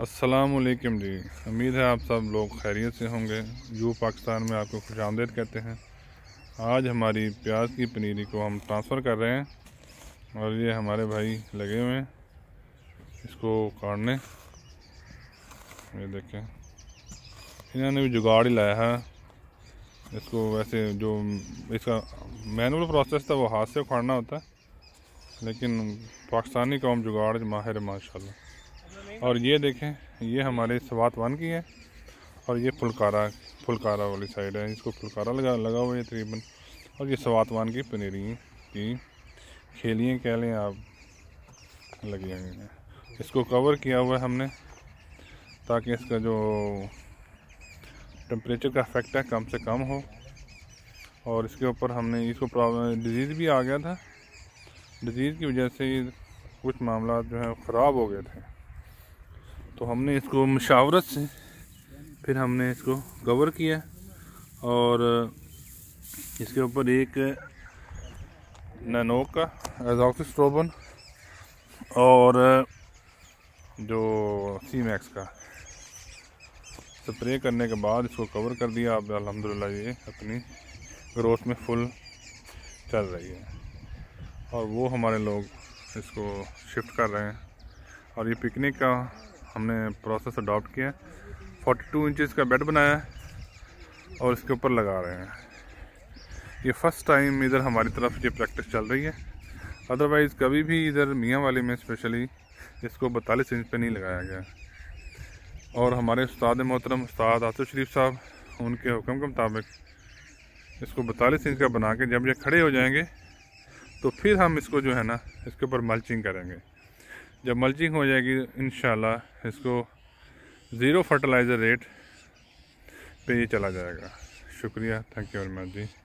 असलकम जी उम्मीद है आप सब लोग खैरियत से होंगे यू पाकिस्तान में आपको खुश आमदेद कहते हैं आज हमारी प्याज की पनीरी को हम ट्रांसफ़र कर रहे हैं और ये हमारे भाई लगे हुए हैं इसको काटने ये देखें इन्होंने भी जुगाड़ ही लाया है इसको वैसे जो इसका मैनुअल प्रोसेस था वो हाथ से उखाड़ना होता है लेकिन पाकिस्तानी कौम जुगाड़ माहिर माशा और ये देखें ये हमारे वन की है और ये फुलकारा फुलकारा वाली साइड है इसको फुलकारा लगा लगा हुआ है तकरीबन और ये वन की पनीरी की खेलियाँ कह लें आप लगी हुई हैं इसको कवर किया हुआ है हमने ताकि इसका जो टेम्परेचर का इफेक्ट है कम से कम हो और इसके ऊपर हमने इसको प्रॉब्लम डिजीज़ भी आ गया था डिजीज़ की वजह से कुछ मामला जो है ख़राब हो गए थे तो हमने इसको मशावरत से फिर हमने इसको कवर किया और इसके ऊपर एक ननोक का एजॉक्सिस्ट्रोबन और जो सी मैक्स का स्प्रे करने के बाद इसको कवर कर दिया अब अलहमदिल्ला ये अपनी ग्रोथ में फुल चल रही है और वो हमारे लोग इसको शिफ्ट कर रहे हैं और ये पिकनिक का हमने प्रोसेस अडॉप्ट किया है फोर्टी टू का बेड बनाया और इसके ऊपर लगा रहे हैं ये फ़र्स्ट टाइम इधर हमारी तरफ ये प्रैक्टिस चल रही है अदरवाइज़ कभी भी इधर मियाँ वाले में स्पेशली इसको बतालीस इंच पे नहीं लगाया गया और हमारे उस्ताद मोहतरम उस्ताद आसिफ शरीफ साहब उनके हुक्म के मुताबिक इसको बतालीस इंच का बना के जब ये खड़े हो जाएंगे तो फिर हम इसको जो है ना इसके ऊपर मल्चिंग करेंगे जब मल्चिंग हो जाएगी इन इसको ज़ीरो फर्टिलाइज़र रेट पे ये चला जाएगा शुक्रिया thank you very much ji